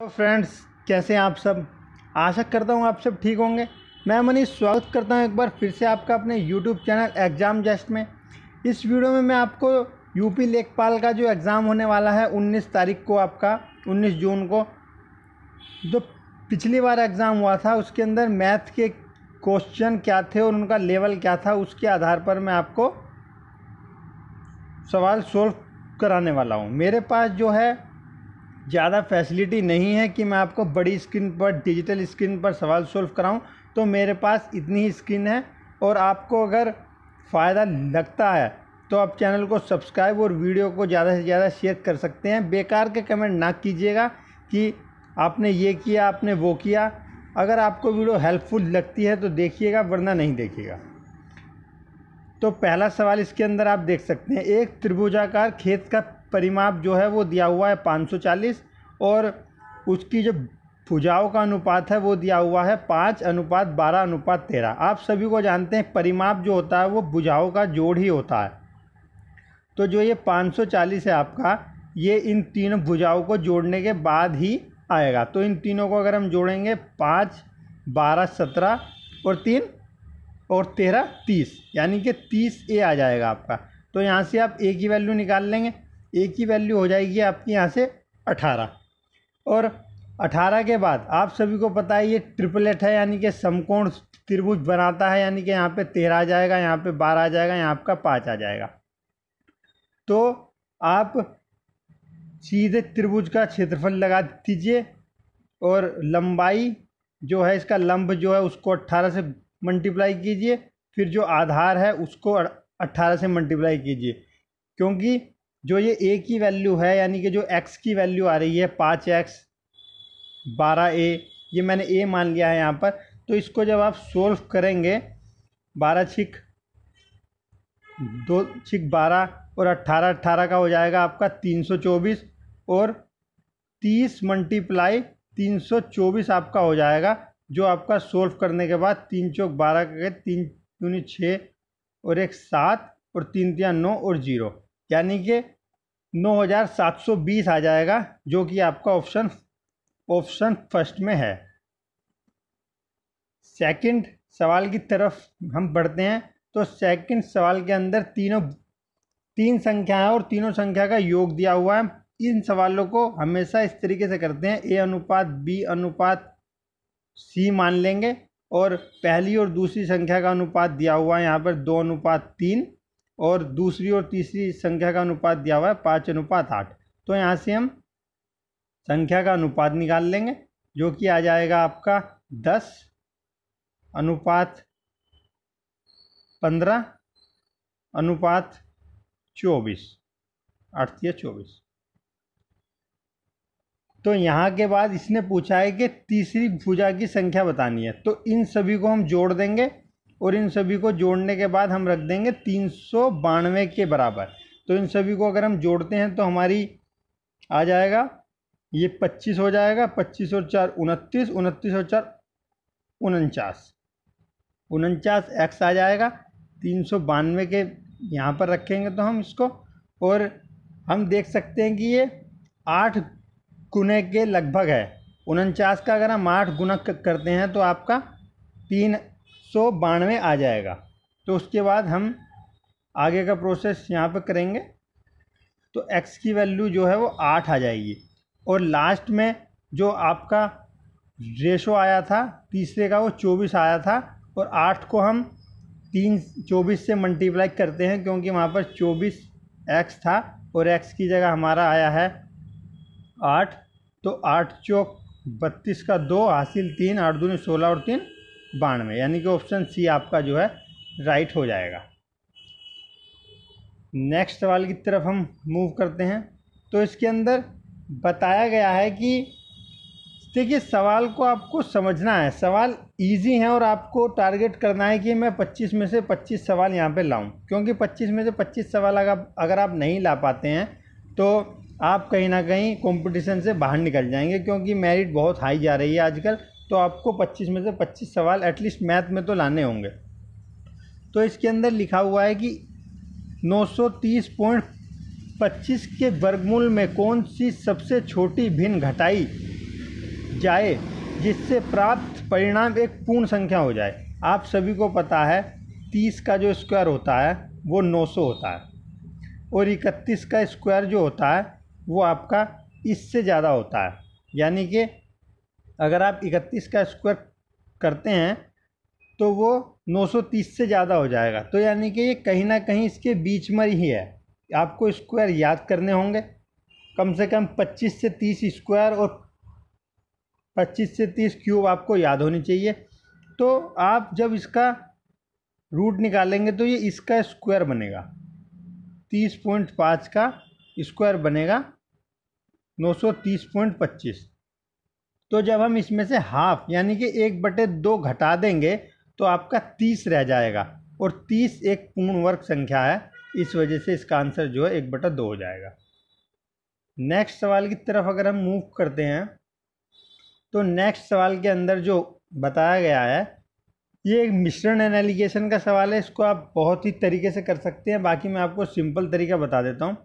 तो फ्रेंड्स कैसे हैं आप सब आशा करता हूँ आप सब ठीक होंगे मैं मनीष स्वागत करता हूँ एक बार फिर से आपका अपने यूट्यूब चैनल एग्ज़ाम जस्ट में इस वीडियो में मैं आपको यूपी लेखपाल का जो एग्ज़ाम होने वाला है 19 तारीख को आपका 19 जून को जो पिछली बार एग्ज़ाम हुआ था उसके अंदर मैथ के क्वेश्चन क्या थे और उनका लेवल क्या था उसके आधार पर मैं आपको सवाल सोल्व कराने वाला हूँ मेरे पास जो है ज़्यादा फैसिलिटी नहीं है कि मैं आपको बड़ी स्क्रीन पर डिजिटल स्क्रीन पर सवाल सोल्व कराऊं तो मेरे पास इतनी ही स्क्रीन है और आपको अगर फ़ायदा लगता है तो आप चैनल को सब्सक्राइब और वीडियो को ज़्यादा से ज़्यादा शेयर कर सकते हैं बेकार के कमेंट ना कीजिएगा कि आपने ये किया आपने वो किया अगर आपको वीडियो हेल्पफुल लगती है तो देखिएगा वरना नहीं देखिएगा तो पहला सवाल इसके अंदर आप देख सकते हैं एक त्रिभुजाकार खेत का परिमाप जो है वो दिया हुआ है 540 और उसकी जो भुजाओं का अनुपात है वो दिया हुआ है पाँच अनुपात बारह अनुपात तेरह आप सभी को जानते हैं परिमाप जो होता है वो भुजाओं का जोड़ ही होता है तो जो ये 540 है आपका ये इन तीनों भुजाओं को जोड़ने के बाद ही आएगा तो इन तीनों को अगर हम जोड़ेंगे पाँच बारह सत्रह और तीन और तेरह तीस यानी कि तीस ए आ जाएगा आपका तो यहाँ से आप ए की वैल्यू निकाल लेंगे ए की वैल्यू हो जाएगी आपके यहाँ से अठारह और अठारह के बाद आप सभी को पता है ये ट्रिपलेट है यानी कि समकोण त्रिभुज बनाता है यानी कि यहाँ पे तेरह आ जाएगा यहाँ पे बारह आ जाएगा यहाँ आपका पाँच आ जाएगा तो आप सीधे त्रिभुज का क्षेत्रफल लगा दीजिए और लंबाई जो है इसका लंब जो है उसको अट्ठारह से मल्टीप्लाई कीजिए फिर जो आधार है उसको अट्ठारह से मल्टीप्लाई कीजिए क्योंकि जो ये ए की वैल्यू है यानी कि जो एक्स की वैल्यू आ रही है पाँच एक्स बारह ए ये मैंने ए मान लिया है यहाँ पर तो इसको जब आप सोल्व करेंगे बारह छिक दो छिक बारह और अट्ठारह अट्ठारह का हो जाएगा आपका तीन सौ चौबीस और तीस मल्टीप्लाई तीन सौ चौबीस आपका हो जाएगा जो आपका सोल्व करने के बाद तीन चौक बारह के तीन दूनी छः और एक सात और तीन तिया नौ और जीरो यानी कि नौ हज़ार सात सौ बीस आ जाएगा जो कि आपका ऑप्शन ऑप्शन फर्स्ट में है सेकंड सवाल की तरफ हम बढ़ते हैं तो सेकंड सवाल के अंदर तीनों तीन संख्याएं और तीनों संख्या का योग दिया हुआ है इन सवालों को हमेशा इस तरीके से करते हैं ए अनुपात बी अनुपात सी मान लेंगे और पहली और दूसरी संख्या का अनुपात दिया हुआ है यहाँ पर दो अनुपात तीन और दूसरी और तीसरी संख्या का अनुपात दिया हुआ है पाँच अनुपात आठ तो यहाँ से हम संख्या का अनुपात निकाल लेंगे जो कि आ जाएगा आपका दस अनुपात पंद्रह अनुपात चौबीस आठ या चौबीस तो यहाँ के बाद इसने पूछा है कि तीसरी भुजा की संख्या बतानी है तो इन सभी को हम जोड़ देंगे और इन सभी को जोड़ने के बाद हम रख देंगे तीन सौ बानवे के बराबर तो इन सभी को अगर हम जोड़ते हैं तो हमारी आ जाएगा ये पच्चीस हो जाएगा पच्चीस और चार उनतीस उनतीस और चार उनचास उनचास एक्स आ जाएगा तीन सौ बानवे के यहाँ पर रखेंगे तो हम इसको और हम देख सकते हैं कि ये आठ गुने के लगभग है उनचास का अगर हम आठ गुना करते हैं तो आपका तीन सौ बानवे आ जाएगा तो उसके बाद हम आगे का प्रोसेस यहाँ पर करेंगे तो एक्स की वैल्यू जो है वो आठ आ जाएगी और लास्ट में जो आपका रेशो आया था तीसरे का वो चौबीस आया था और आठ को हम तीन चौबीस से मल्टीप्लाई करते हैं क्योंकि वहाँ पर चौबीस एक्स था और एक्स की जगह हमारा आया है आठ तो आठ चौक बत्तीस का दो हासिल तीन आठ दूनी सोलह और तीन बानवे यानी कि ऑप्शन सी आपका जो है राइट हो जाएगा नेक्स्ट सवाल की तरफ हम मूव करते हैं तो इसके अंदर बताया गया है कि देखिए सवाल को आपको समझना है सवाल इजी है और आपको टारगेट करना है कि मैं 25 में से 25 सवाल यहाँ पे लाऊं क्योंकि 25 में से 25 सवाल अगर अगर आप नहीं ला पाते हैं तो आप कहीं ना कहीं कंपटीशन से बाहर निकल जाएंगे क्योंकि मेरिट बहुत हाई जा रही है आजकल तो आपको 25 में से 25 सवाल एटलीस्ट मैथ में तो लाने होंगे तो इसके अंदर लिखा हुआ है कि 930.25 के वर्गमूल में कौन सी सबसे छोटी भिन्न घटाई जाए जिससे प्राप्त परिणाम एक पूर्ण संख्या हो जाए आप सभी को पता है 30 का जो स्क्वायर होता है वो 900 होता है और 31 का स्क्वायर जो होता है वो आपका इससे ज़्यादा होता है यानी कि अगर आप इकतीस का स्क्वायर करते हैं तो वो 930 से ज़्यादा हो जाएगा तो यानी कि ये कहीं ना कहीं इसके बीच में ही है आपको स्क्वायर याद करने होंगे कम से कम 25 से 30 स्क्वायर और 25 से 30 क्यूब आपको याद होनी चाहिए तो आप जब इसका रूट निकालेंगे तो ये इसका स्क्वायर बनेगा 30.5 का स्क्वायर बनेगा पच्चीस तो जब हम इसमें से हाफ यानी कि एक बटे दो घटा देंगे तो आपका तीस रह जाएगा और तीस एक पूर्ण वर्ग संख्या है इस वजह से इसका आंसर जो है एक बटा दो हो जाएगा नेक्स्ट सवाल की तरफ अगर हम मूव करते हैं तो नेक्स्ट सवाल के अंदर जो बताया गया है ये एक मिश्रण एनालिगेशन का सवाल है इसको आप बहुत ही तरीके से कर सकते हैं बाकी मैं आपको सिंपल तरीका बता देता हूँ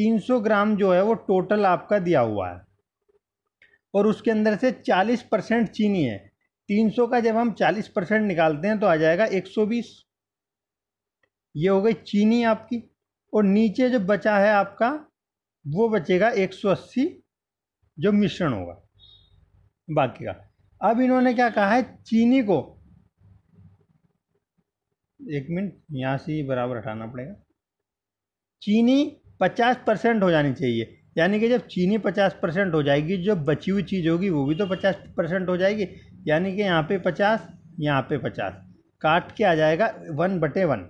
300 ग्राम जो है वो टोटल आपका दिया हुआ है और उसके अंदर से 40 परसेंट चीनी है 300 का जब हम 40 परसेंट निकालते हैं तो आ जाएगा 120 ये हो गई चीनी आपकी और नीचे जो बचा है आपका वो बचेगा 180 जो मिश्रण होगा बाकी का अब इन्होंने क्या कहा है चीनी को एक मिनट यहाँ से बराबर हटाना पड़ेगा चीनी 50 परसेंट हो जानी चाहिए यानी कि जब चीनी पचास परसेंट हो जाएगी जो बची हुई चीज़ होगी वो भी तो पचास परसेंट हो जाएगी यानी कि यहाँ पे पचास यहाँ पे पचास काट के आ जाएगा वन बटे वन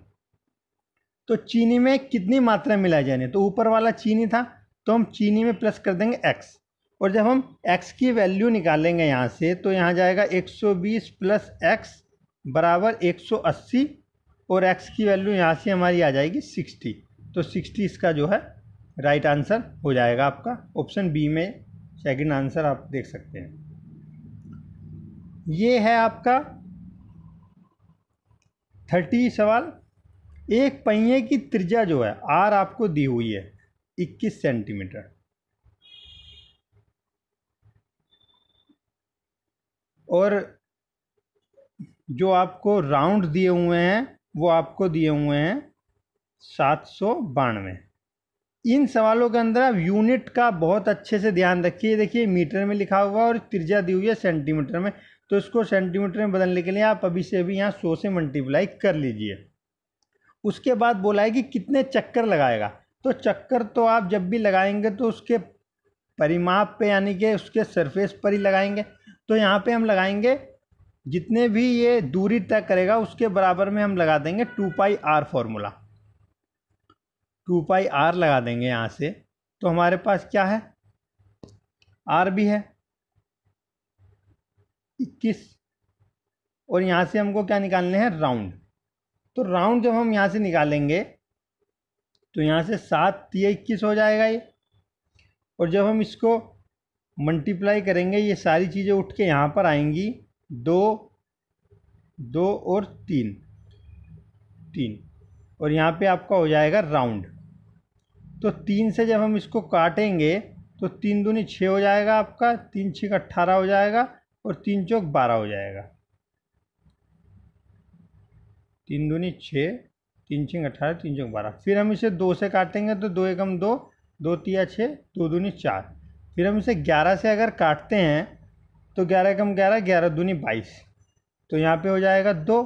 तो चीनी में कितनी मात्रा मिलाई जानी तो ऊपर वाला चीनी था तो हम चीनी में प्लस कर देंगे एक्स और जब हम एक्स की वैल्यू निकालेंगे यहाँ से तो यहाँ जाएगा एक सौ बीस प्लस एक्स बराबर एक सौ अस्सी और एक्स की वैल्यू यहाँ से हमारी आ जाएगी सिक्सटी तो सिक्सटी इसका जो है राइट आंसर हो जाएगा आपका ऑप्शन बी में सेकंड आंसर आप देख सकते हैं ये है आपका थर्टी सवाल एक पहिए की त्रिज्या जो है आर आपको दी हुई है इक्कीस सेंटीमीटर और जो आपको राउंड दिए हुए हैं वो आपको दिए हुए हैं सात सौ बानवे इन सवालों के अंदर आप यूनिट का बहुत अच्छे से ध्यान रखिए देखिए मीटर में लिखा हुआ है और त्रिज्या दी हुई है सेंटीमीटर में तो इसको सेंटीमीटर में बदलने के लिए आप अभी से अभी यहाँ सौ से मल्टीप्लाई कर लीजिए उसके बाद बोला है कि कितने चक्कर लगाएगा तो चक्कर तो आप जब भी लगाएंगे तो उसके परिमाप पे यानी कि उसके सरफेस पर ही लगाएंगे तो यहाँ पे हम लगाएंगे जितने भी ये दूरी तय करेगा उसके बराबर में हम लगा देंगे two pi r formula two pi r लगा देंगे यहाँ से तो हमारे पास क्या है आर भी है इक्कीस और यहाँ से हमको क्या निकालने हैं राउंड तो राउंड जब हम यहाँ से निकालेंगे तो यहाँ से सात तीय इक्कीस हो जाएगा ये और जब हम इसको मल्टीप्लाई करेंगे ये सारी चीज़ें उठ के यहाँ पर आएंगी दो दो और तीन तीन और यहाँ पे आपका हो जाएगा राउंड तो तीन से जब हम इसको काटेंगे तो तीन दूनी छः हो जाएगा आपका तीन छः अट्ठारह हो जाएगा और तीन चौक बारह हो जाएगा तीन दूनी छः तीन छः अट्ठारह तीन चौक बारह फिर हम इसे दो से काटेंगे तो दो एकम दो दो तिया छः दो दूनी चार फिर हम इसे ग्यारह से अगर काटते हैं तो ग्यारह एकम ग्यारह ग्यारह दूनी बाईस तो यहाँ पे हो जाएगा दो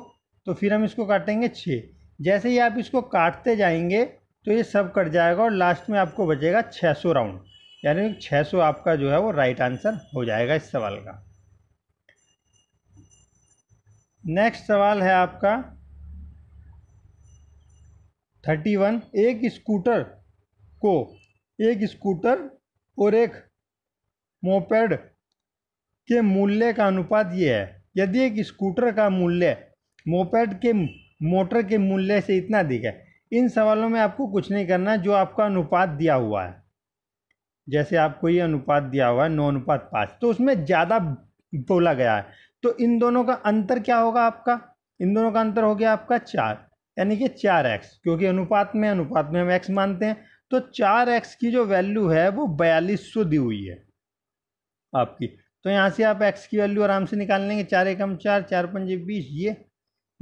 तो फिर हम इसको काटेंगे छः जैसे ही आप इसको काटते जाएंगे तो ये सब कट जाएगा और लास्ट में आपको बचेगा 600 राउंड यानी 600 आपका जो है वो राइट आंसर हो जाएगा इस सवाल का नेक्स्ट सवाल है आपका 31 एक स्कूटर को एक स्कूटर और एक मोपेड के मूल्य का अनुपात ये है यदि एक स्कूटर का मूल्य मोपेड के मोटर के मूल्य से इतना अधिक है इन सवालों में आपको कुछ नहीं करना जो आपका अनुपात दिया हुआ है जैसे आपको ये अनुपात दिया हुआ है नौ अनुपात पाँच तो उसमें ज़्यादा बोला गया है तो इन दोनों का अंतर क्या होगा आपका इन दोनों का अंतर हो गया आपका चार यानी कि चार एक्स क्योंकि अनुपात में अनुपात में हम एक्स मानते हैं तो चार एक्स की जो वैल्यू है वो बयालीस सौ दी हुई है आपकी तो यहाँ से आप एक्स की वैल्यू आराम से निकाल लेंगे चार एकम चार चार पंजे बीस ये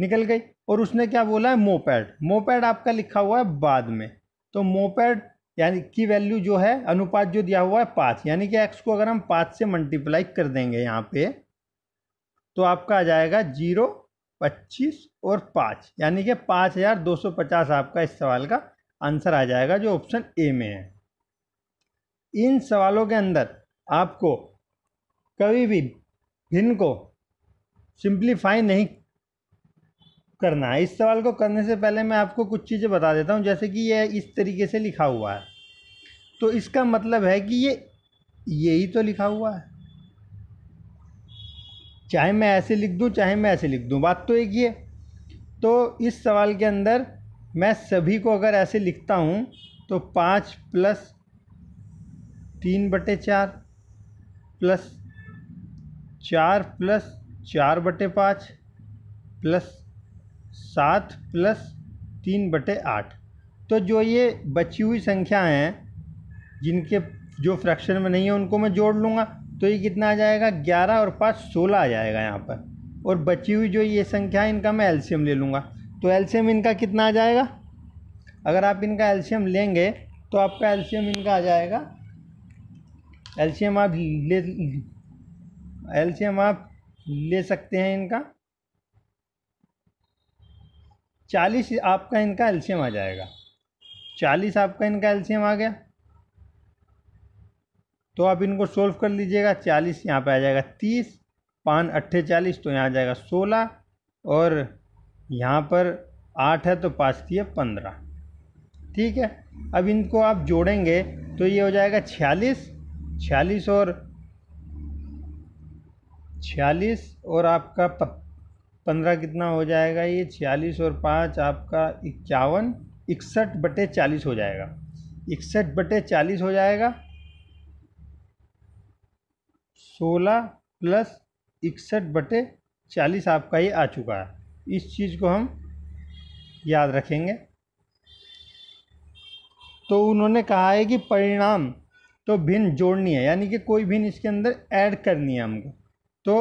निकल गई और उसने क्या बोला है मोपैड मोपैड आपका लिखा हुआ है बाद में तो मोपैड यानी की वैल्यू जो है अनुपात जो दिया हुआ है पाँच यानी कि एक्स को अगर हम पाँच से मल्टीप्लाई कर देंगे यहाँ पे तो आपका आ जाएगा जीरो पच्चीस और पाँच यानी कि पाँच हज़ार दो सौ पचास आपका इस सवाल का आंसर आ जाएगा जो ऑप्शन ए में है इन सवालों के अंदर आपको कभी भी भिन्न को सिंप्लीफाई नहीं करना है इस सवाल को करने से पहले मैं आपको कुछ चीज़ें बता देता हूँ जैसे कि यह इस तरीके से लिखा हुआ है तो इसका मतलब है कि ये यही तो लिखा हुआ है चाहे मैं ऐसे लिख दूँ चाहे मैं ऐसे लिख दूँ बात तो एक ही है तो इस सवाल के अंदर मैं सभी को अगर ऐसे लिखता हूँ तो पाँच प्लस तीन बटे चार प्लस चार प्लस चार बटे पाँच प्लस सात प्लस तीन बटे आठ तो जो ये बची हुई संख्या हैं जिनके जो फ्रैक्शन में नहीं है उनको मैं जोड़ लूँगा तो ये कितना आ जाएगा ग्यारह और पाँच सोलह आ जाएगा यहाँ पर और बची हुई जो ये संख्या है इनका मैं एल्शियम ले लूँगा तो एल्शियम इनका कितना आ जाएगा अगर आप इनका एल्शियम लेंगे तो आपका एल्शियम इनका आ जाएगा एल्शियम आप ले एल्शियम आप ले सकते हैं इनका चालीस आपका इनका एल्शियम आ जाएगा चालीस आपका इनका एल्शियम आ गया तो आप इनको सोल्व कर लीजिएगा चालीस यहाँ पे आ जाएगा तीस पान अट्ठे चालीस तो यहाँ आ जाएगा सोलह और यहाँ पर आठ है तो पाँच थी पंद्रह ठीक है अब इनको आप जोड़ेंगे तो ये हो जाएगा छियालीस छियालीस और छियालीस और आपका पंद्रह कितना हो जाएगा ये छियालीस और पाँच आपका इक्यावन इकसठ बटे चालीस हो जाएगा इकसठ बटे चालीस हो जाएगा सोलह प्लस इकसठ बटे चालीस आपका ही आ चुका है इस चीज़ को हम याद रखेंगे तो उन्होंने कहा है कि परिणाम तो भिन्न जोड़नी है यानी कि कोई भिन्न इसके अंदर ऐड करनी है हमको तो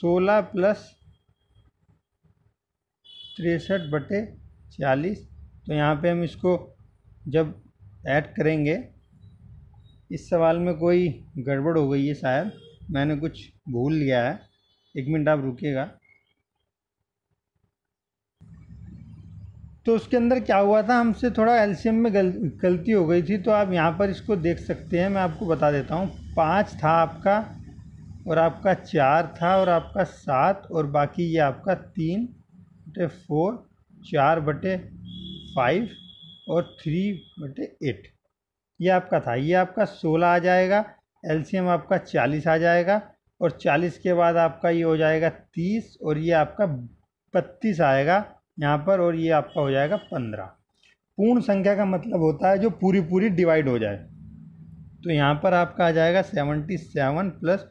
सोलह प्लस तिरसठ बटे छियालीस तो यहाँ पे हम इसको जब ऐड करेंगे इस सवाल में कोई गड़बड़ हो गई है शायद मैंने कुछ भूल लिया है एक मिनट आप रुकिएगा तो उसके अंदर क्या हुआ था हमसे थोड़ा एलसीएम में गल, गलती हो गई थी तो आप यहाँ पर इसको देख सकते हैं मैं आपको बता देता हूँ पाँच था आपका और आपका चार था और आपका सात और बाकी ये आपका तीन बटे फोर चार बटे फाइव और थ्री बटे एट ये आपका था ये आपका सोलह आ जाएगा एलसीएम आपका चालीस आ जाएगा और चालीस के बाद आपका ये हो जाएगा तीस और ये आपका बत्तीस आएगा यहाँ पर और ये आपका हो जाएगा पंद्रह पूर्ण संख्या का मतलब होता है जो पूरी पूरी डिवाइड हो जाए तो यहाँ पर आपका आ जाएगा सेवेंटी सेवन प्लस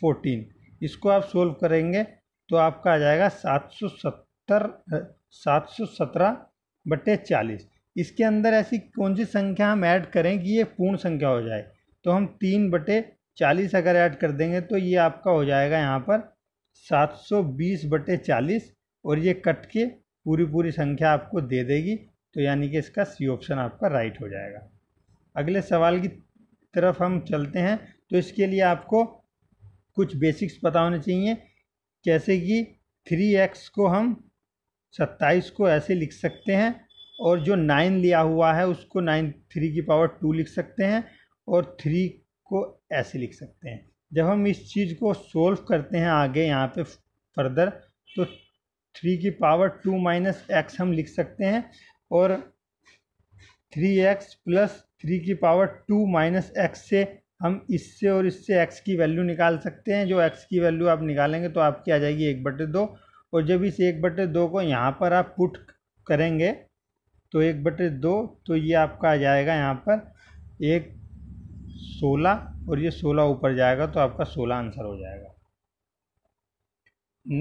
फोर्टीन इसको आप सोल्व करेंगे तो आपका आ जाएगा सात सौ सत्तर सत्तर सात सौ सत्रह बटे चालीस इसके अंदर ऐसी कौन सी संख्या हम ऐड करें कि ये पूर्ण संख्या हो जाए तो हम तीन बटे चालीस अगर ऐड कर देंगे तो ये आपका हो जाएगा यहाँ पर सात सौ बीस बटे चालीस और ये कट के पूरी पूरी संख्या आपको दे देगी तो यानी कि इसका सी ऑप्शन आपका राइट हो जाएगा अगले सवाल की तरफ हम चलते हैं तो इसके लिए आपको कुछ बेसिक्स पता होने चाहिए जैसे कि थ्री एक्स को हम सत्ताईस को ऐसे लिख सकते हैं और जो नाइन लिया हुआ है उसको नाइन थ्री की पावर टू लिख सकते हैं और थ्री को ऐसे लिख सकते हैं जब हम इस चीज़ को सोल्व करते हैं आगे यहाँ पे फर्दर तो थ्री की पावर टू माइनस एक्स हम लिख सकते हैं और थ्री एक्स प्लस थ्री की पावर टू माइनस एक्स से हम इससे और इससे एक्स की वैल्यू निकाल सकते हैं जो एक्स की वैल्यू आप निकालेंगे तो आपकी आ जाएगी एक बटे दो और जब इस एक बटे दो को यहाँ पर आप पुट करेंगे तो एक बटे दो तो ये आपका आ जाएगा यहाँ पर एक सोलह और ये सोलह ऊपर जाएगा तो आपका सोलह आंसर हो जाएगा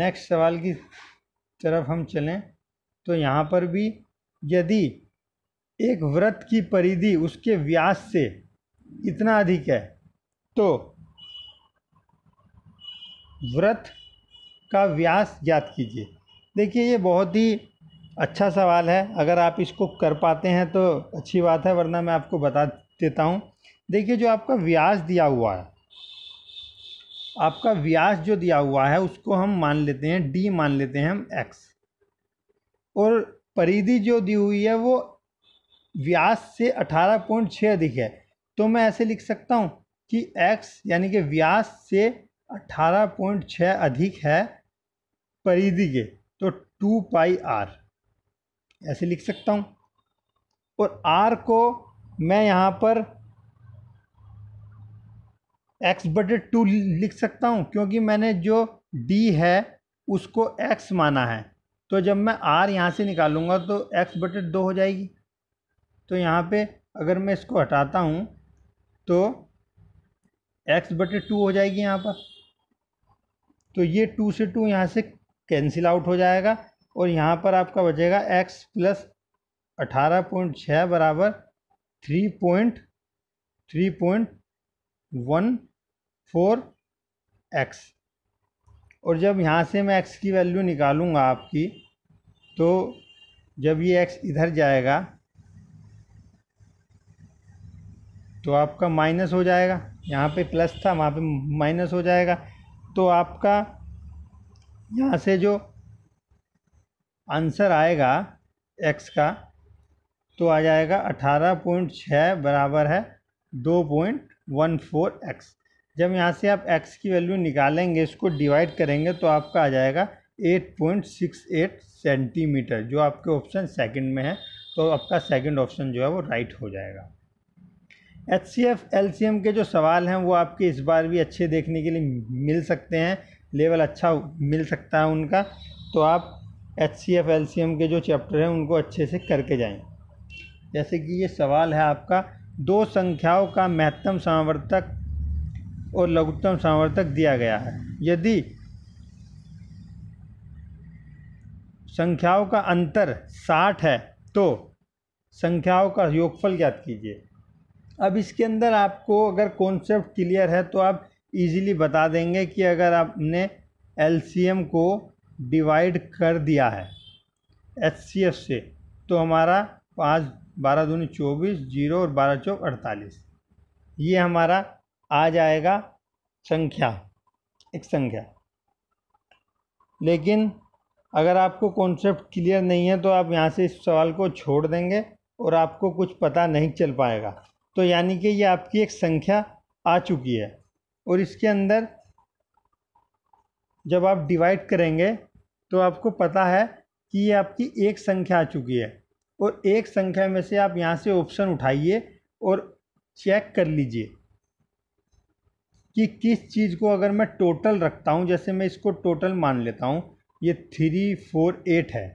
नेक्स्ट सवाल की तरफ हम चलें तो यहाँ पर भी यदि एक व्रत की परिधि उसके व्यास से इतना अधिक है तो व्रत का व्यास ज्ञात कीजिए देखिए ये बहुत ही अच्छा सवाल है अगर आप इसको कर पाते हैं तो अच्छी बात है वरना मैं आपको बता देता हूँ देखिए जो आपका व्यास दिया हुआ है आपका व्यास जो दिया हुआ है उसको हम मान लेते हैं डी मान लेते हैं हम एक्स और परिधि जो दी हुई है वो व्यास से अठारह पॉइंट छः अधिक है तो मैं ऐसे लिख सकता हूँ कि एक्स यानी कि व्यास से अठारह पॉइंट छः अधिक है परिधि के तो टू पाई आर ऐसे लिख सकता हूँ और आर को मैं यहाँ पर एक्स बटे टू लिख सकता हूँ क्योंकि मैंने जो डी है उसको एक्स माना है तो जब मैं आर यहाँ से निकालूंगा तो एक्स बटे दो हो जाएगी तो यहाँ पे अगर मैं इसको हटाता हूँ तो एक्स बटे टू हो जाएगी यहाँ पर तो ये टू से टू यहाँ से कैंसिल आउट हो जाएगा और यहाँ पर आपका बचेगा एक्स प्लस अठारह पॉइंट छः बराबर three point three point one four x और जब यहाँ से मैं एक्स की वैल्यू निकालूँगा आपकी तो जब ये एक्स इधर जाएगा तो आपका माइनस हो जाएगा यहाँ पे प्लस था वहाँ पे माइनस हो जाएगा तो आपका यहाँ से जो आंसर आएगा एक्स का तो आ जाएगा अठारह पॉइंट छः बराबर है दो पॉइंट वन फोर एक्स जब यहाँ से आप एक्स की वैल्यू निकालेंगे इसको डिवाइड करेंगे तो आपका आ जाएगा eight point six eight centimetre जो आपके ऑप्शन सेकंड में है तो आपका सेकंड ऑप्शन जो है वो राइट हो जाएगा H C F L C M के जो सवाल हैं वो आपके इस बार भी अच्छे देखने के लिए मिल सकते हैं लेवल अच्छा मिल सकता है उनका तो आप H C F L C M के जो चैप्टर हैं उनको अच्छे से करके जाएं जैसे कि ये सवाल है आपका दो संख्याओं का महत्तम समावर्तक और लघुत्तम समावर्तक दिया गया है यदि संख्याओं का अंतर साठ है तो संख्याओं का योगफल ज्ञात कीजिए अब इसके अंदर आपको अगर कॉन्सेप्ट क्लियर है तो आप इजीली बता देंगे कि अगर आपने एल को डिवाइड कर दिया है एच से तो हमारा पाँच बारह दूनी चौबीस जीरो और बारह चौक अड़तालीस ये हमारा आ जाएगा संख्या एक संख्या लेकिन अगर आपको कॉन्सेप्ट क्लियर नहीं है तो आप यहाँ से इस सवाल को छोड़ देंगे और आपको कुछ पता नहीं चल पाएगा तो यानी कि ये आपकी एक संख्या आ चुकी है और इसके अंदर जब आप डिवाइड करेंगे तो आपको पता है कि ये आपकी एक संख्या आ चुकी है और एक संख्या में से आप यहाँ से ऑप्शन उठाइए और चेक कर लीजिए कि किस चीज़ को अगर मैं टोटल रखता हूँ जैसे मैं इसको टोटल मान लेता हूँ ये थ्री फोर एट है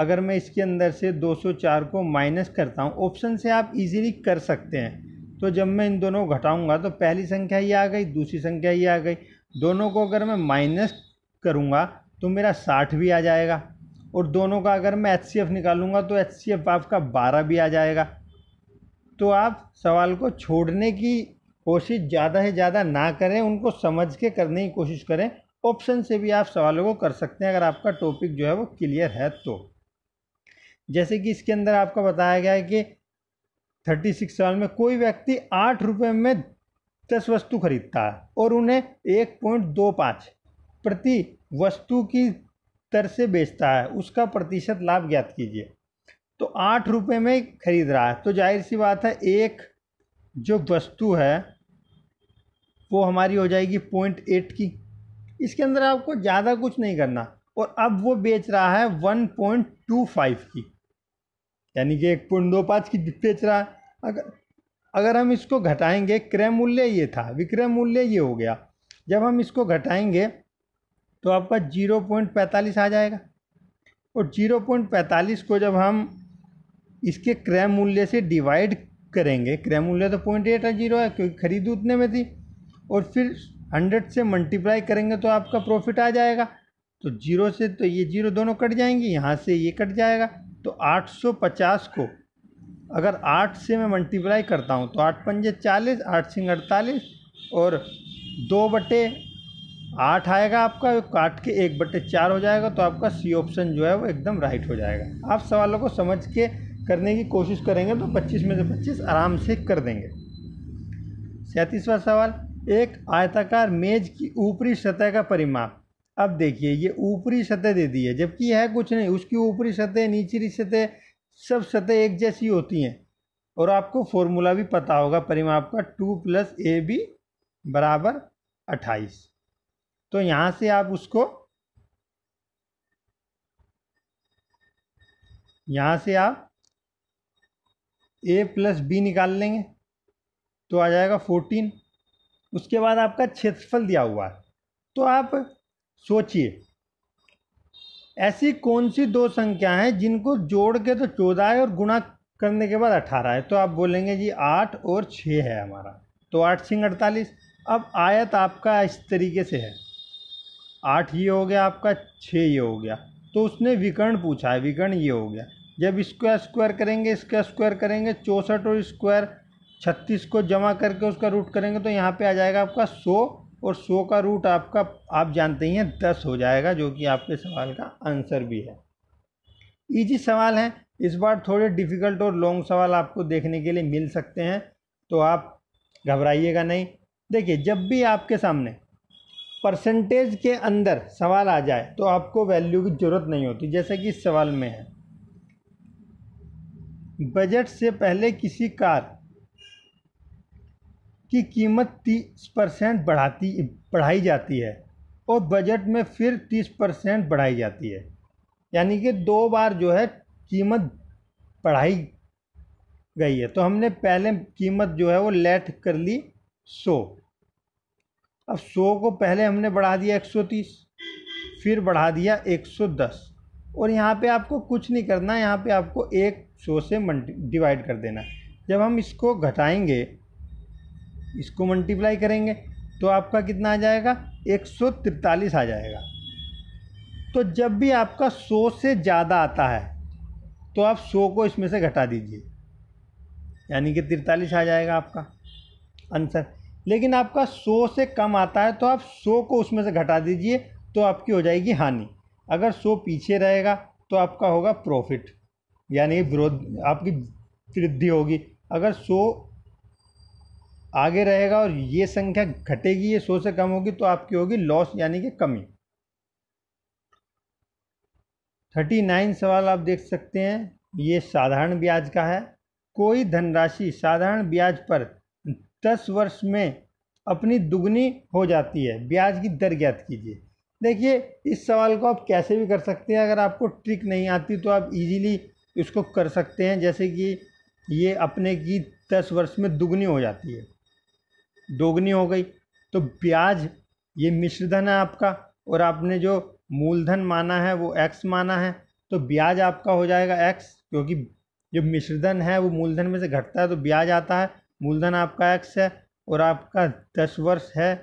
अगर मैं इसके अंदर से 204 को माइनस करता हूँ ऑप्शन से आप इजीली कर सकते हैं तो जब मैं इन दोनों को घटाऊंगा तो पहली संख्या ये आ गई दूसरी संख्या ये आ गई दोनों को अगर मैं माइनस करूँगा तो मेरा साठ भी आ जाएगा और दोनों का अगर मैं एच निकालूंगा तो एच सी आपका बारह भी आ जाएगा तो आप सवाल को छोड़ने की कोशिश ज़्यादा से ज़्यादा ना करें उनको समझ के करने की कोशिश करें ऑप्शन से भी आप सवालों को कर सकते हैं अगर आपका टॉपिक जो है वो क्लियर है तो जैसे कि इसके अंदर आपका बताया गया है कि थर्टी सिक्स साल में कोई व्यक्ति आठ रुपये में दस वस्तु खरीदता है और उन्हें एक पॉइंट दो पाँच प्रति वस्तु की दर से बेचता है उसका प्रतिशत लाभ ज्ञात कीजिए तो आठ रुपये में खरीद रहा है तो जाहिर सी बात है एक जो वस्तु है वो हमारी हो जाएगी पॉइंट एट की इसके अंदर आपको ज़्यादा कुछ नहीं करना और अब वो बेच रहा है वन पॉइंट टू फाइव की यानी कि एक पॉइंट दो पाँच की बेच रहा है अगर अगर हम इसको घटाएंगे क्रय मूल्य ये था विक्रय मूल्य ये हो गया जब हम इसको घटाएंगे तो आपका जीरो पॉइंट पैंतालीस आ जाएगा और जीरो पॉइंट पैंतालीस को जब हम इसके क्रय मूल्य से डिवाइड करेंगे क्रय मूल्य तो पॉइंट एट है जीरो है क्योंकि खरीद उतने में थी और फिर हंड्रेड से मल्टीप्लाई करेंगे तो आपका प्रॉफिट आ जाएगा तो जीरो से तो ये जीरो दोनों कट जाएंगे यहाँ से ये कट जाएगा तो 850 को अगर 8 से मैं मल्टीप्लाई करता हूँ तो आठ पंजे चालीस आठ सिंह अड़तालीस और दो बटे आठ आएगा आपका काट के एक बटे चार हो जाएगा तो आपका सी ऑप्शन जो है वो एकदम राइट हो जाएगा आप सवालों को समझ के करने की कोशिश करेंगे तो 25 में से 25 आराम से कर देंगे सैंतीसवा सवाल एक आयताकार मेज की ऊपरी सतह का परिमाप अब देखिए ये ऊपरी सतह दे दी है जबकि यह कुछ नहीं उसकी ऊपरी सतह निचली सतह सब सतह एक जैसी होती हैं और आपको फॉर्मूला भी पता होगा परिमाप का टू प्लस ए बी बराबर अट्ठाईस तो यहाँ से आप उसको यहाँ से आप ए प्लस बी निकाल लेंगे तो आ जाएगा फोर्टीन उसके बाद आपका क्षेत्रफल दिया हुआ है तो आप सोचिए ऐसी कौन सी दो संख्या हैं जिनको जोड़ के तो चौदह है और गुणा करने के बाद अठारह है तो आप बोलेंगे जी आठ और छः है हमारा तो आठ सिंह अड़तालीस अब आयत आपका इस तरीके से है आठ ये हो गया आपका छः ये हो गया तो उसने विकर्ण पूछा है विकर्ण ये हो गया जब इसका स्क्वायर करेंगे इसका स्क्वायर करेंगे चौंसठ और स्क्वायर छत्तीस को जमा करके उसका रूट करेंगे तो यहाँ पे आ जाएगा आपका सौ और सो का रूट आपका आप जानते ही हैं दस हो जाएगा जो कि आपके सवाल का आंसर भी है ईजी सवाल हैं इस बार थोड़े डिफ़िकल्ट और लॉन्ग सवाल आपको देखने के लिए मिल सकते हैं तो आप घबराइएगा नहीं देखिए जब भी आपके सामने परसेंटेज के अंदर सवाल आ जाए तो आपको वैल्यू की ज़रूरत नहीं होती जैसे कि इस सवाल में है बजट से पहले किसी कार की कीमत तीस परसेंट बढ़ाती बढ़ाई जाती है और बजट में फिर तीस परसेंट बढ़ाई जाती है यानी कि दो बार जो है कीमत बढ़ाई गई है तो हमने पहले कीमत जो है वो लेट कर ली सौ अब सौ को पहले हमने बढ़ा दिया एक सौ तीस फिर बढ़ा दिया एक सौ दस और यहाँ पे आपको कुछ नहीं करना यहाँ पे आपको एक सौ से डिवाइड कर देना जब हम इसको घटाएंगे इसको मल्टीप्लाई करेंगे तो आपका कितना आ जाएगा एक आ जाएगा तो जब भी आपका 100 से ज़्यादा आता है तो आप 100 को इसमें से घटा दीजिए यानी कि तिरतालीस आ जाएगा आपका आंसर लेकिन आपका 100 से कम आता है तो आप 100 को उसमें से घटा दीजिए तो आपकी हो जाएगी हानि अगर 100 पीछे रहेगा तो आपका होगा प्रॉफिट यानी विरोध आपकी वृद्धि होगी अगर सौ आगे रहेगा और ये संख्या घटेगी ये सौ से कम होगी तो आपकी होगी लॉस यानी कि कमी थर्टी नाइन सवाल आप देख सकते हैं ये साधारण ब्याज का है कोई धनराशि साधारण ब्याज पर दस वर्ष में अपनी दुगनी हो जाती है ब्याज की दर ज्ञात कीजिए देखिए इस सवाल को आप कैसे भी कर सकते हैं अगर आपको ट्रिक नहीं आती तो आप इजीली इसको कर सकते हैं जैसे कि ये अपने की दस वर्ष में दुगनी हो जाती है दोगुनी हो गई तो ब्याज ये मिश्रधन है आपका और आपने जो मूलधन माना है वो एक्स माना है तो ब्याज आपका हो जाएगा एक्स क्योंकि जो मिश्रधन है वो मूलधन में से घटता है तो ब्याज आता है मूलधन आपका एक्स है और आपका दस वर्ष है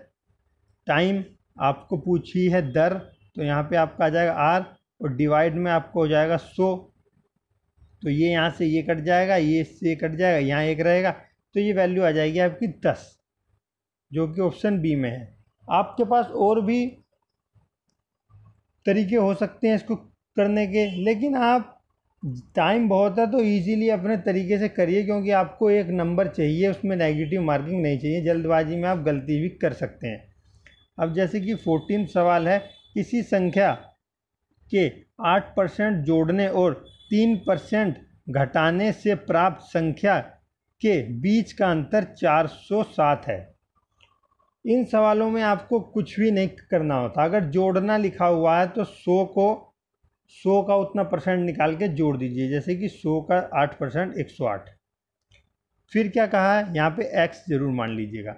टाइम आपको पूछी है दर तो यहाँ पे आपका आ जाएगा आर और डिवाइड में आपको हो जाएगा सो तो ये यहाँ से ये कट जाएगा ये इससे कट जाएगा यहाँ एक रहेगा तो ये वैल्यू आ जाएगी आपकी दस जो कि ऑप्शन बी में है आपके पास और भी तरीके हो सकते हैं इसको करने के लेकिन आप टाइम बहुत है तो इजीली अपने तरीके से करिए क्योंकि आपको एक नंबर चाहिए उसमें नेगेटिव मार्किंग नहीं चाहिए जल्दबाजी में आप गलती भी कर सकते हैं अब जैसे कि फोर्टीन सवाल है किसी संख्या के आठ परसेंट जोड़ने और तीन परसेंट घटाने से प्राप्त संख्या के बीच का अंतर चार सौ सात है इन सवालों में आपको कुछ भी नहीं करना होता अगर जोड़ना लिखा हुआ है तो सो को सौ का उतना परसेंट निकाल के जोड़ दीजिए जैसे कि सो का आठ परसेंट एक सौ आठ फिर क्या कहा है यहाँ पे एक्स ज़रूर मान लीजिएगा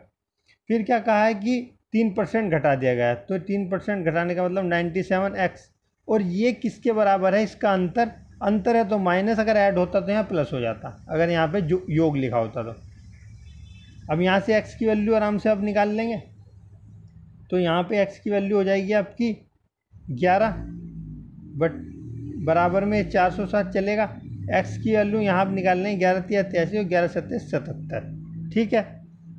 फिर क्या कहा है कि तीन परसेंट घटा दिया गया है तो तीन परसेंट घटाने का मतलब नाइन्टी सेवन एक्स और ये किसके बराबर है इसका अंतर अंतर है तो माइनस अगर ऐड होता तो यहाँ प्लस हो जाता अगर यहाँ पर जो योग लिखा होता तो अब यहाँ से एक्स की वैल्यू आराम से आप निकाल लेंगे तो यहाँ पे एक्स की वैल्यू हो जाएगी आपकी ग्यारह बट बराबर में चार सौ सात चलेगा एक्स की वैल्यू यहाँ आप निकाल लेंगे ग्यारह तीस तिरासी और ग्यारह सत्ताईस सतहत्तर ठीक है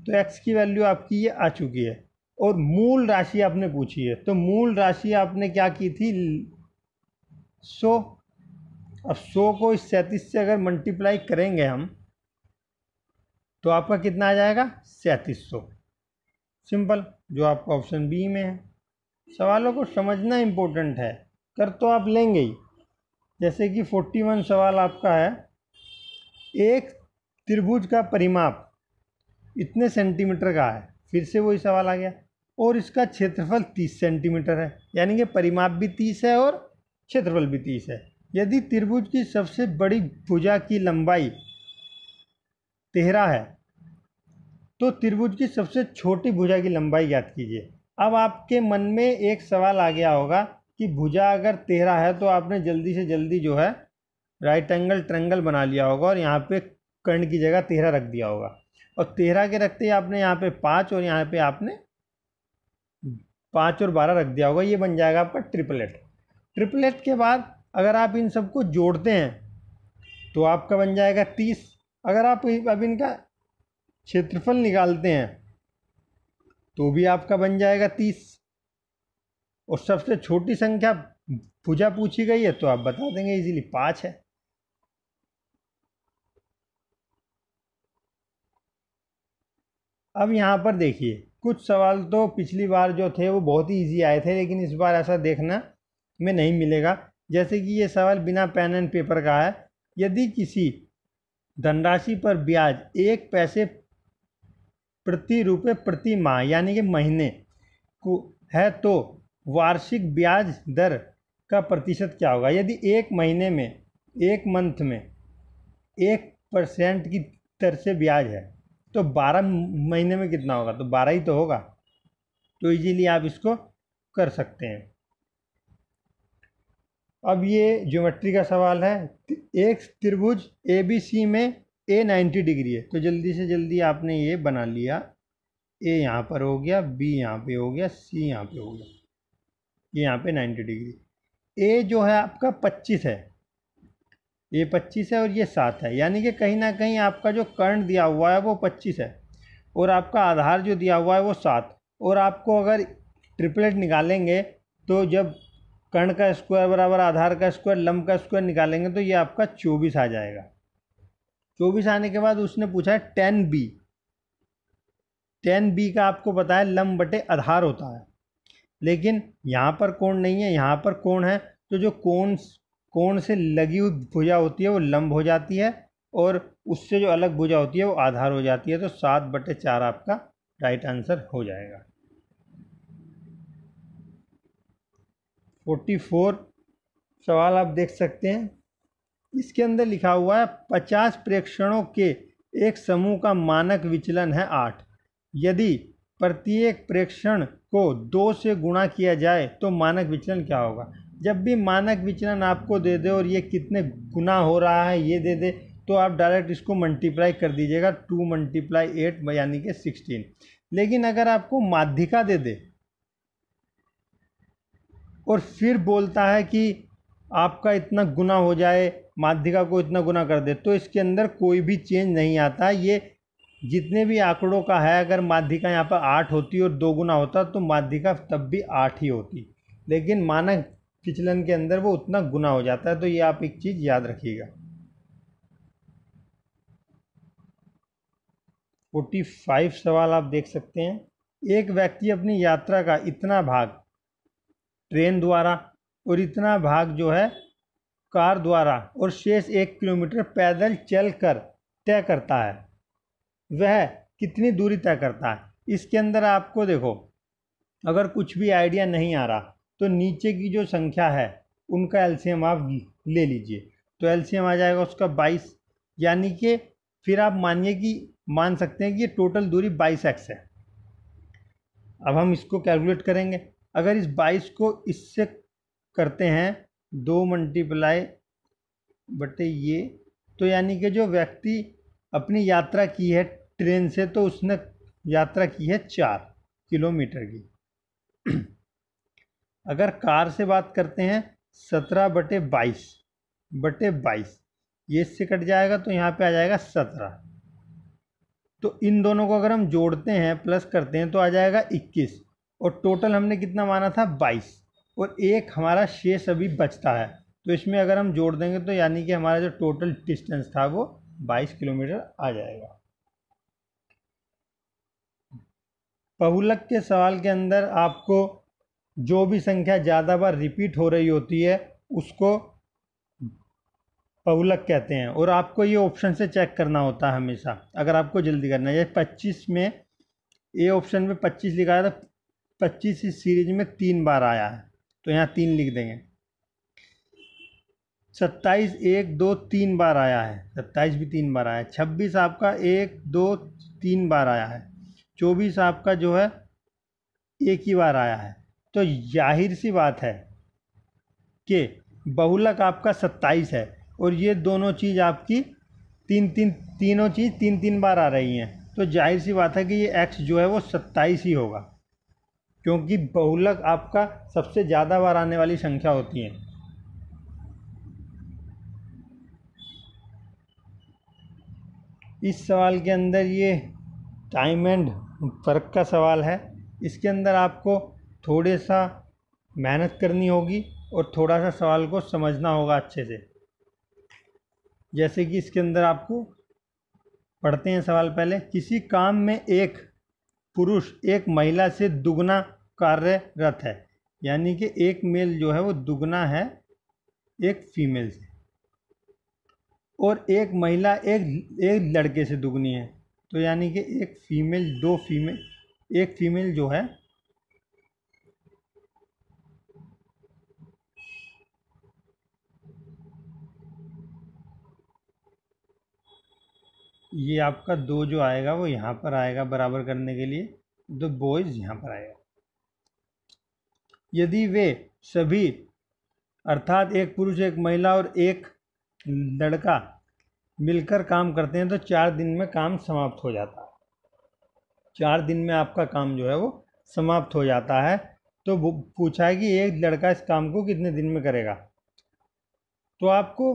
तो एक्स की वैल्यू आपकी ये आ चुकी है और मूल राशि आपने पूछी है तो मूल राशि आपने क्या की थी सौ अब सौ को इस सैंतीस से अगर मल्टीप्लाई करेंगे हम तो आपका कितना आ जाएगा सैंतीस सौ सिंपल जो आपका ऑप्शन बी में है सवालों को समझना इम्पोर्टेंट है कर तो आप लेंगे ही जैसे कि फोर्टी वन सवाल आपका है एक त्रिभुज का परिमाप इतने सेंटीमीटर का है फिर से वही सवाल आ गया और इसका क्षेत्रफल तीस सेंटीमीटर है यानी कि परिमाप भी तीस है और क्षेत्रफल भी तीस है यदि त्रिभुज की सबसे बड़ी भुजा की लंबाई तेरह है तो त्रिभुज की सबसे छोटी भुजा की लंबाई ज्ञात कीजिए अब आपके मन में एक सवाल आ गया होगा कि भुजा अगर तेरह है तो आपने जल्दी से जल्दी जो है राइट एंगल ट्रेंगल बना लिया होगा और यहाँ पे कर्ण की जगह तेरह रख दिया होगा और तेरह के रखते ही आपने यहाँ पे पाँच और यहाँ पे आपने पाँच और बारह रख दिया होगा ये बन जाएगा आपका ट्रिपलेट ट्रिपलेट के बाद अगर आप इन सबको जोड़ते हैं तो आपका बन जाएगा तीस अगर आप अब इनका क्षेत्रफल निकालते हैं तो भी आपका बन जाएगा तीस और सबसे छोटी संख्या पूजा पूछी गई है तो आप बता देंगे इजीली पाँच है अब यहाँ पर देखिए कुछ सवाल तो पिछली बार जो थे वो बहुत ही इजी आए थे लेकिन इस बार ऐसा देखना में नहीं मिलेगा जैसे कि ये सवाल बिना पेन एंड पेपर का है यदि किसी धनराशि पर ब्याज एक पैसे प्रति रुपये प्रति माह यानी कि महीने को है तो वार्षिक ब्याज दर का प्रतिशत क्या होगा यदि एक महीने में एक मंथ में एक परसेंट की दर से ब्याज है तो बारह महीने में कितना होगा तो बारह ही तो होगा तो इजीली आप इसको कर सकते हैं अब ये ज्योमेट्री का सवाल है एक त्रिभुज ए बी सी में ए नाइन्टी डिग्री है तो जल्दी से जल्दी आपने ये बना लिया ए यहाँ पर हो गया बी यहाँ पे हो गया सी यहाँ पे हो गया ये यहाँ पे नाइन्टी डिग्री ए जो है आपका पच्चीस है ये पच्चीस है और ये सात है यानी कि कहीं ना कहीं आपका जो कर्ण दिया हुआ है वो पच्चीस है और आपका आधार जो दिया हुआ है वो सात और आपको अगर ट्रिपलेट निकालेंगे तो जब कर्ण का स्क्वायर बराबर आधार का स्क्वायर लंब का स्क्वायर निकालेंगे तो ये आपका चौबीस आ जाएगा चौबीस आने के बाद उसने पूछा है टेन बी टेन बी का आपको पता है लंब बटे आधार होता है लेकिन यहाँ पर कोण नहीं है यहाँ पर कोण है तो जो कोण कोण से लगी हुई भुजा होती है वो लंब हो जाती है और उससे जो अलग भुजा होती है वो आधार हो जाती है तो सात बटे चार आपका राइट आंसर हो जाएगा फोर्टी फोर सवाल आप देख सकते हैं इसके अंदर लिखा हुआ है पचास प्रेक्षणों के एक समूह का मानक विचलन है आठ यदि प्रत्येक प्रेक्षण को दो से गुणा किया जाए तो मानक विचलन क्या होगा जब भी मानक विचलन आपको दे दे और ये कितने गुना हो रहा है ये दे दे तो आप डायरेक्ट इसको मल्टीप्लाई कर दीजिएगा टू मल्टीप्लाई एट यानी कि सिक्सटीन लेकिन अगर आपको माध्यिका दे दे और फिर बोलता है कि आपका इतना गुना हो जाए माध्यिका को इतना गुना कर दे तो इसके अंदर कोई भी चेंज नहीं आता ये जितने भी आंकड़ों का है अगर माध्यिका यहाँ पर आठ होती और दो गुना होता तो माध्यिका तब भी आठ ही होती लेकिन मानक विचलन के अंदर वो उतना गुना हो जाता है तो ये आप एक चीज़ याद रखिएगा फोर्टी फाइव सवाल आप देख सकते हैं एक व्यक्ति अपनी यात्रा का इतना भाग ट्रेन द्वारा और इतना भाग जो है कार द्वारा और शेष एक किलोमीटर पैदल चल कर तय करता है वह कितनी दूरी तय करता है इसके अंदर आपको देखो अगर कुछ भी आइडिया नहीं आ रहा तो नीचे की जो संख्या है उनका एलसीएम आप ले लीजिए तो एलसीएम आ जाएगा उसका बाईस यानी कि फिर आप मानिए कि मान सकते हैं कि ये टोटल दूरी बाईस एक्स है अब हम इसको कैलकुलेट करेंगे अगर इस बाईस को इससे करते हैं दो मल्टीप्लाई बटे ये तो यानी कि जो व्यक्ति अपनी यात्रा की है ट्रेन से तो उसने यात्रा की है चार किलोमीटर की अगर कार से बात करते हैं सत्रह बटे बाईस बटे बाईस ये इससे कट जाएगा तो यहाँ पे आ जाएगा सत्रह तो इन दोनों को अगर हम जोड़ते हैं प्लस करते हैं तो आ जाएगा इक्कीस और टोटल हमने कितना माना था बाईस और एक हमारा शेष अभी बचता है तो इसमें अगर हम जोड़ देंगे तो यानी कि हमारा जो टोटल डिस्टेंस था वो बाईस किलोमीटर आ जाएगा बहुलक के सवाल के अंदर आपको जो भी संख्या ज़्यादा बार रिपीट हो रही होती है उसको बहुलक कहते हैं और आपको ये ऑप्शन से चेक करना होता है हमेशा अगर आपको जल्दी करना है जैसे पच्चीस में ए ऑप्शन में पच्चीस लिखा है तो पच्चीस इस सीरीज में तीन बार आया है तो यहाँ तीन लिख देंगे सत्ताईस एक दो तीन बार आया है सत्ताईस भी तीन बार आया है छब्बीस आपका एक दो तीन बार आया है चौबीस आपका जो है एक ही बार आया है तो जाहिर सी बात है कि बहुलक आपका सत्ताईस है और ये दोनों चीज़ आपकी तीन तीन तीनों चीज़ तीन तीन बार आ रही हैं तो जाहिर सी बात है कि ये एक्स जो है वो सत्ताईस ही होगा क्योंकि बहुलक आपका सबसे ज़्यादा बार आने वाली संख्या होती है इस सवाल के अंदर ये टाइम एंड फर्क का सवाल है इसके अंदर आपको थोड़े सा मेहनत करनी होगी और थोड़ा सा सवाल को समझना होगा अच्छे से जैसे कि इसके अंदर आपको पढ़ते हैं सवाल पहले किसी काम में एक पुरुष एक महिला से दुगना कार्यरत है यानी कि एक मेल जो है वो दुगना है एक फीमेल से और एक महिला एक एक लड़के से दुगनी है तो यानी कि एक फीमेल दो फीमेल एक फीमेल जो है ये आपका दो जो आएगा वो यहाँ पर आएगा बराबर करने के लिए द बॉयज़ यहाँ पर आएगा यदि वे सभी अर्थात एक पुरुष एक महिला और एक लड़का मिलकर काम करते हैं तो चार दिन में काम समाप्त हो जाता है चार दिन में आपका काम जो है वो समाप्त हो जाता है तो वो पूछा है कि एक लड़का इस काम को कितने दिन में करेगा तो आपको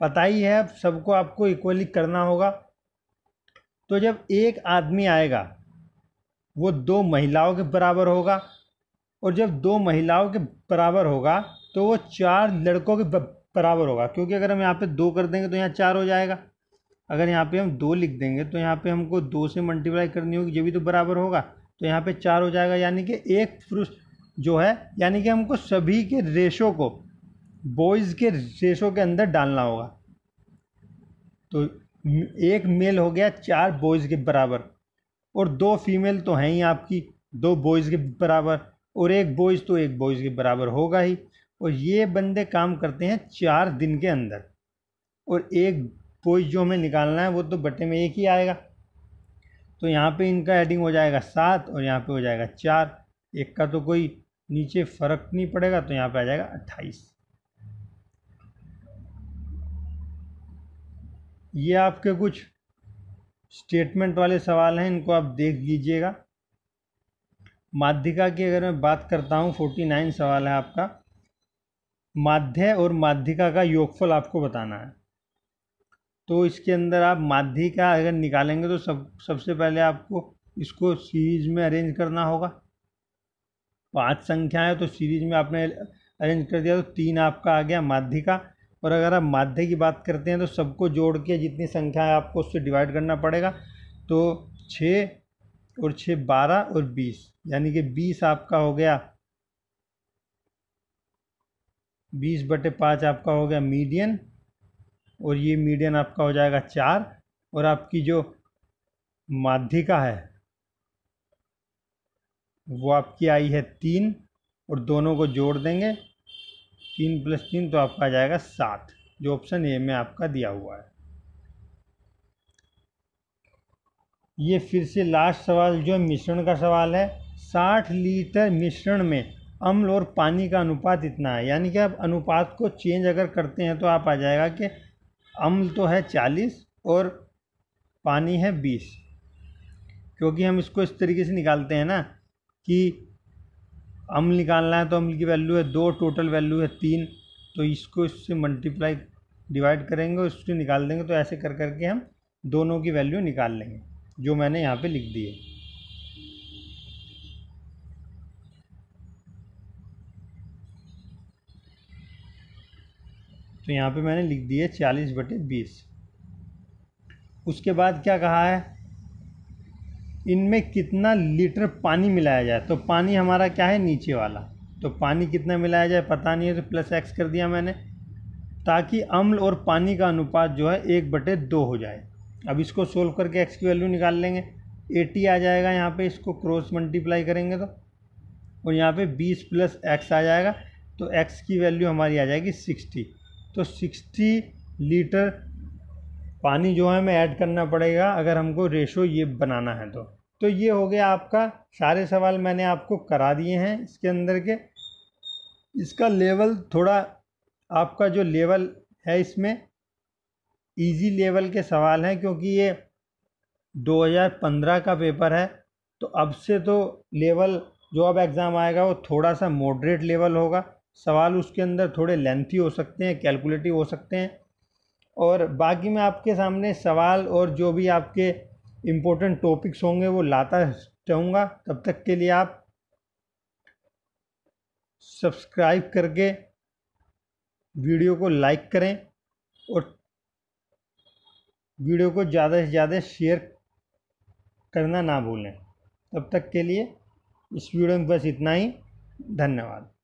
पता ही है सबको आपको इक्वली करना होगा तो जब एक आदमी आएगा वो दो महिलाओं के बराबर होगा और जब दो महिलाओं के बराबर होगा तो वो चार लड़कों के बराबर होगा क्योंकि अगर हम यहाँ पे दो कर देंगे तो यहाँ चार हो जाएगा अगर यहाँ पे हम दो लिख देंगे तो यहाँ पे हमको दो से मल्टीप्लाई करनी होगी ये भी तो बराबर होगा तो यहाँ पे चार हो जाएगा यानी कि एक पुरुष जो है यानी कि हमको सभी के रेशों को बॉयज़ के रेशों के अंदर डालना होगा तो एक मेल हो गया चार बॉयज़ के बराबर और दो फीमेल तो हैं ही आपकी दो बॉयज़ के बराबर और एक बॉयज़ तो एक बॉयज़ के बराबर होगा ही और ये बंदे काम करते हैं चार दिन के अंदर और एक बॉयज़ जो हमें निकालना है वो तो बटे में एक ही आएगा तो यहाँ पे इनका एडिंग हो जाएगा सात और यहाँ पे हो जाएगा चार एक का तो कोई नीचे फ़र्क नहीं पड़ेगा तो यहाँ पे आ जाएगा अट्ठाईस ये आपके कुछ स्टेटमेंट वाले सवाल हैं इनको आप देख लीजिएगा माध्यिका की अगर मैं बात करता हूँ फोर्टी नाइन सवाल है आपका माध्य और माध्यिका का योगफल आपको बताना है तो इसके अंदर आप माध्यिका अगर निकालेंगे तो सब सबसे पहले आपको इसको सीरीज में अरेंज करना होगा पांच संख्याएं तो सीरीज में आपने अरेंज कर दिया तो तीन आपका आ गया माध्यिका और अगर आप माध्य की बात करते हैं तो सबको जोड़ के जितनी संख्या है आपको उससे डिवाइड करना पड़ेगा तो छः और छः बारह और बीस यानी कि बीस आपका हो गया बीस बटे पाँच आपका हो गया मीडियन और ये मीडियन आपका हो जाएगा चार और आपकी जो माध्यिका है वो आपकी आई है तीन और दोनों को जोड़ देंगे तीन प्लस तीन तो आपका आ जाएगा सात जो ऑप्शन ए में आपका दिया हुआ है ये फिर से लास्ट सवाल जो मिश्रण का सवाल है साठ लीटर मिश्रण में अम्ल और पानी का अनुपात इतना है यानी कि आप अनुपात को चेंज अगर करते हैं तो आप आ जाएगा कि अम्ल तो है चालीस और पानी है बीस क्योंकि हम इसको इस तरीके से निकालते हैं ना कि अम्ल निकालना है तो अम्ल की वैल्यू है दो टोटल वैल्यू है तीन तो इसको इससे मल्टीप्लाई डिवाइड करेंगे और इसको निकाल देंगे तो ऐसे कर करके हम दोनों की वैल्यू निकाल लेंगे जो मैंने यहाँ पे लिख दी है तो यहाँ पे मैंने लिख दी है चालीस बटे बीस उसके बाद क्या कहा है इनमें कितना लीटर पानी मिलाया जाए तो पानी हमारा क्या है नीचे वाला तो पानी कितना मिलाया जाए पता नहीं है तो प्लस एक्स कर दिया मैंने ताकि अम्ल और पानी का अनुपात जो है एक बटे दो हो जाए अब इसको सोल्व करके एक्स की वैल्यू निकाल लेंगे एटी आ जाएगा यहाँ पे इसको क्रॉस मल्टीप्लाई करेंगे तो और यहाँ पे बीस प्लस एक्स आ जाएगा तो एक्स की वैल्यू हमारी आ जाएगी सिक्सटी तो सिक्सटी लीटर पानी जो है हमें ऐड करना पड़ेगा अगर हमको रेशो ये बनाना है तो तो ये हो गया आपका सारे सवाल मैंने आपको करा दिए हैं इसके अंदर के इसका लेवल थोड़ा आपका जो लेवल है इसमें इजी लेवल के सवाल हैं क्योंकि ये 2015 का पेपर है तो अब से तो लेवल जो अब एग्ज़ाम आएगा वो थोड़ा सा मॉडरेट लेवल होगा सवाल उसके अंदर थोड़े लेंथी हो सकते हैं कैलकुलेटिव हो सकते हैं और बाकी मैं आपके सामने सवाल और जो भी आपके इम्पोर्टेंट टॉपिक्स होंगे वो लाता चाहूँगा तब तक के लिए आप सब्सक्राइब करके वीडियो को लाइक करें और वीडियो को ज़्यादा से ज़्यादा शेयर करना ना भूलें तब तक के लिए इस वीडियो में बस इतना ही धन्यवाद